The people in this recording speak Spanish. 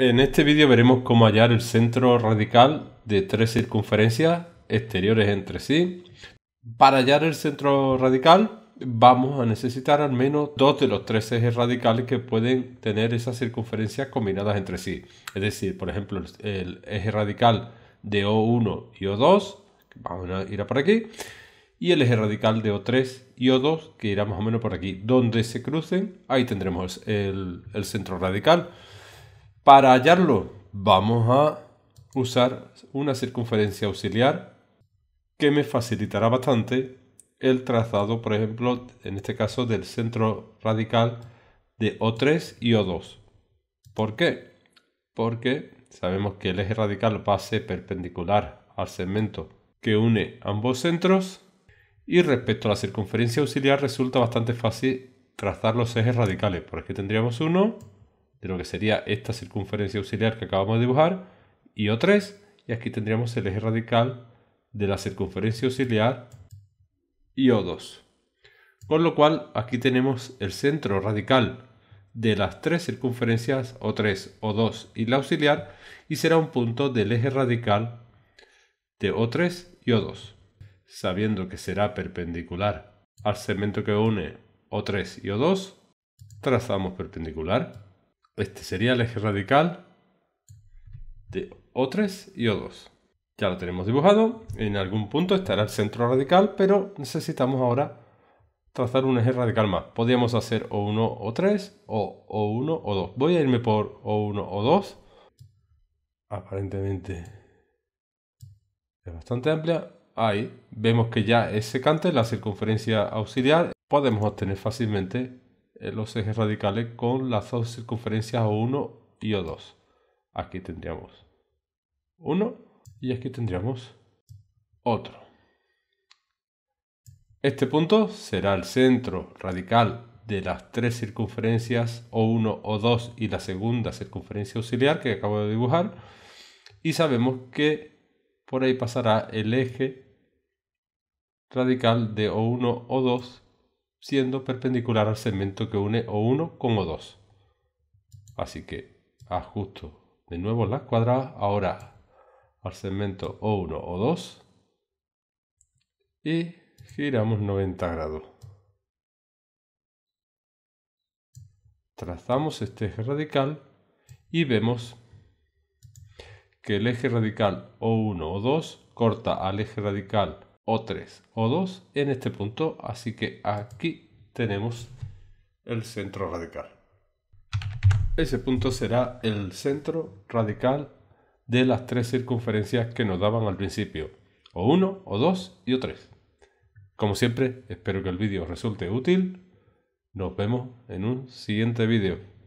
En este vídeo veremos cómo hallar el centro radical de tres circunferencias exteriores entre sí. Para hallar el centro radical vamos a necesitar al menos dos de los tres ejes radicales que pueden tener esas circunferencias combinadas entre sí. Es decir, por ejemplo, el eje radical de O1 y O2, vamos a ir a por aquí, y el eje radical de O3 y O2, que irá más o menos por aquí. Donde se crucen, ahí tendremos el centro radical. Para hallarlo vamos a usar una circunferencia auxiliar que me facilitará bastante el trazado, por ejemplo, en este caso del centro radical de O3 y O2. ¿Por qué? Porque sabemos que el eje radical va a ser perpendicular al segmento que une ambos centros y respecto a la circunferencia auxiliar resulta bastante fácil trazar los ejes radicales. Por aquí tendríamos uno de lo que sería esta circunferencia auxiliar que acabamos de dibujar y O3 y aquí tendríamos el eje radical de la circunferencia auxiliar y O2. Con lo cual aquí tenemos el centro radical de las tres circunferencias O3, O2 y la auxiliar y será un punto del eje radical de O3 y O2. Sabiendo que será perpendicular al segmento que une O3 y O2, trazamos perpendicular este sería el eje radical de O3 y O2. Ya lo tenemos dibujado. En algún punto estará el centro radical, pero necesitamos ahora trazar un eje radical más. Podríamos hacer O1, O3 o O1, O2. Voy a irme por O1, O2. Aparentemente es bastante amplia. Ahí vemos que ya es secante la circunferencia auxiliar. Podemos obtener fácilmente eh, los ejes radicales con las dos circunferencias O1 y O2. Aquí tendríamos uno y aquí tendríamos otro. Este punto será el centro radical de las tres circunferencias O1, O2 y la segunda circunferencia auxiliar que acabo de dibujar. Y sabemos que por ahí pasará el eje radical de O1, O2 siendo perpendicular al segmento que une O1 con O2. Así que ajusto de nuevo las cuadradas ahora al segmento O1, O2 y giramos 90 grados. Trazamos este eje radical y vemos que el eje radical O1, O2 corta al eje radical o3, O2 en este punto. Así que aquí tenemos el centro radical. Ese punto será el centro radical de las tres circunferencias que nos daban al principio. O1, O2 y O3. Como siempre, espero que el vídeo resulte útil. Nos vemos en un siguiente vídeo.